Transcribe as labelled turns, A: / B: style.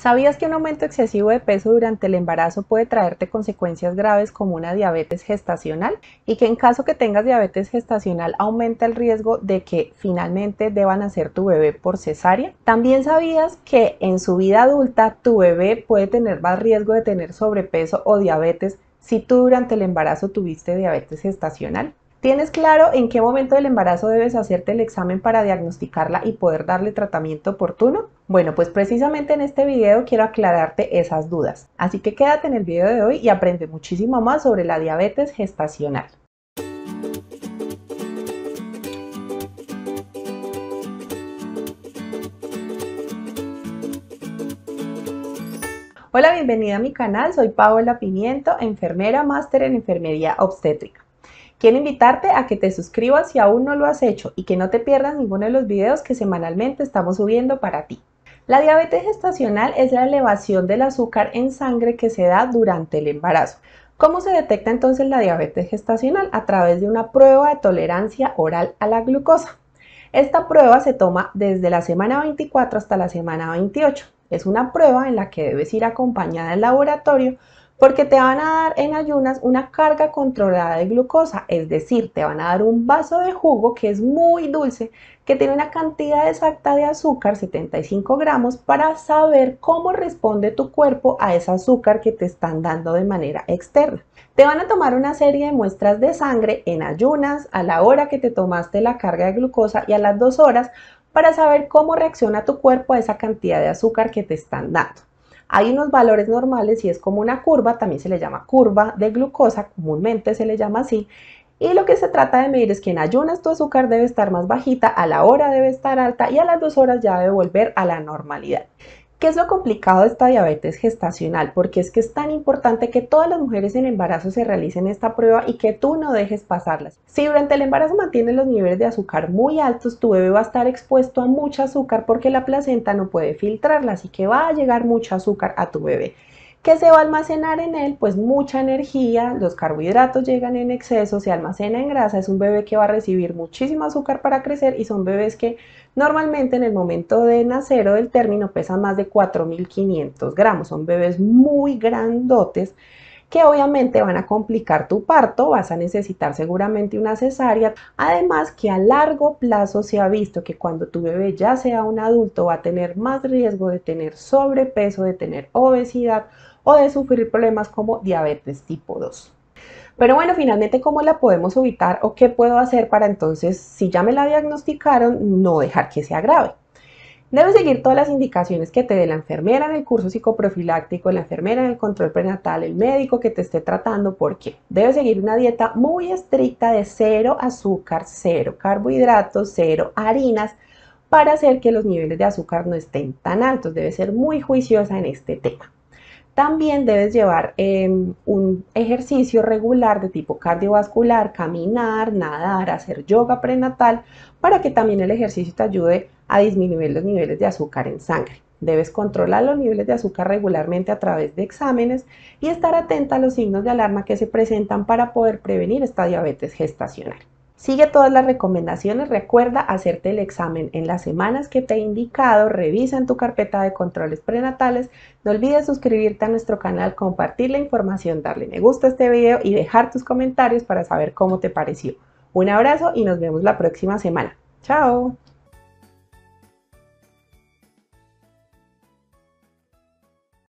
A: ¿Sabías que un aumento excesivo de peso durante el embarazo puede traerte consecuencias graves como una diabetes gestacional? Y que en caso que tengas diabetes gestacional aumenta el riesgo de que finalmente deban hacer tu bebé por cesárea. También sabías que en su vida adulta tu bebé puede tener más riesgo de tener sobrepeso o diabetes si tú durante el embarazo tuviste diabetes gestacional. ¿Tienes claro en qué momento del embarazo debes hacerte el examen para diagnosticarla y poder darle tratamiento oportuno? Bueno, pues precisamente en este video quiero aclararte esas dudas. Así que quédate en el video de hoy y aprende muchísimo más sobre la diabetes gestacional. Hola, bienvenida a mi canal. Soy Paola Pimiento, enfermera máster en enfermería obstétrica. Quiero invitarte a que te suscribas si aún no lo has hecho y que no te pierdas ninguno de los videos que semanalmente estamos subiendo para ti. La diabetes gestacional es la elevación del azúcar en sangre que se da durante el embarazo. ¿Cómo se detecta entonces la diabetes gestacional? A través de una prueba de tolerancia oral a la glucosa. Esta prueba se toma desde la semana 24 hasta la semana 28. Es una prueba en la que debes ir acompañada al laboratorio porque te van a dar en ayunas una carga controlada de glucosa, es decir, te van a dar un vaso de jugo que es muy dulce, que tiene una cantidad exacta de azúcar, 75 gramos, para saber cómo responde tu cuerpo a ese azúcar que te están dando de manera externa. Te van a tomar una serie de muestras de sangre en ayunas, a la hora que te tomaste la carga de glucosa y a las dos horas para saber cómo reacciona tu cuerpo a esa cantidad de azúcar que te están dando. Hay unos valores normales y es como una curva, también se le llama curva de glucosa, comúnmente se le llama así. Y lo que se trata de medir es que en ayunas tu azúcar debe estar más bajita, a la hora debe estar alta y a las dos horas ya debe volver a la normalidad. ¿Qué es lo complicado de esta diabetes gestacional? Porque es que es tan importante que todas las mujeres en embarazo se realicen esta prueba y que tú no dejes pasarlas. Si durante el embarazo mantienes los niveles de azúcar muy altos, tu bebé va a estar expuesto a mucho azúcar porque la placenta no puede filtrarla, así que va a llegar mucho azúcar a tu bebé que se va a almacenar en él pues mucha energía, los carbohidratos llegan en exceso, se almacena en grasa, es un bebé que va a recibir muchísimo azúcar para crecer y son bebés que normalmente en el momento de nacer o del término pesan más de 4.500 gramos, son bebés muy grandotes que obviamente van a complicar tu parto, vas a necesitar seguramente una cesárea. Además que a largo plazo se ha visto que cuando tu bebé ya sea un adulto va a tener más riesgo de tener sobrepeso, de tener obesidad o de sufrir problemas como diabetes tipo 2. Pero bueno, finalmente, ¿cómo la podemos evitar o qué puedo hacer para entonces, si ya me la diagnosticaron, no dejar que sea grave? Debes seguir todas las indicaciones que te dé la enfermera en el curso psicoprofiláctico, la enfermera en el control prenatal, el médico que te esté tratando, porque debes seguir una dieta muy estricta de cero azúcar, cero carbohidratos, cero harinas, para hacer que los niveles de azúcar no estén tan altos. Debes ser muy juiciosa en este tema. También debes llevar em, un ejercicio regular de tipo cardiovascular, caminar, nadar, hacer yoga prenatal, para que también el ejercicio te ayude a disminuir los niveles de azúcar en sangre. Debes controlar los niveles de azúcar regularmente a través de exámenes y estar atenta a los signos de alarma que se presentan para poder prevenir esta diabetes gestacional. Sigue todas las recomendaciones, recuerda hacerte el examen en las semanas que te he indicado, revisa en tu carpeta de controles prenatales, no olvides suscribirte a nuestro canal, compartir la información, darle me gusta a este video y dejar tus comentarios para saber cómo te pareció. Un abrazo y nos vemos la próxima semana. Chao.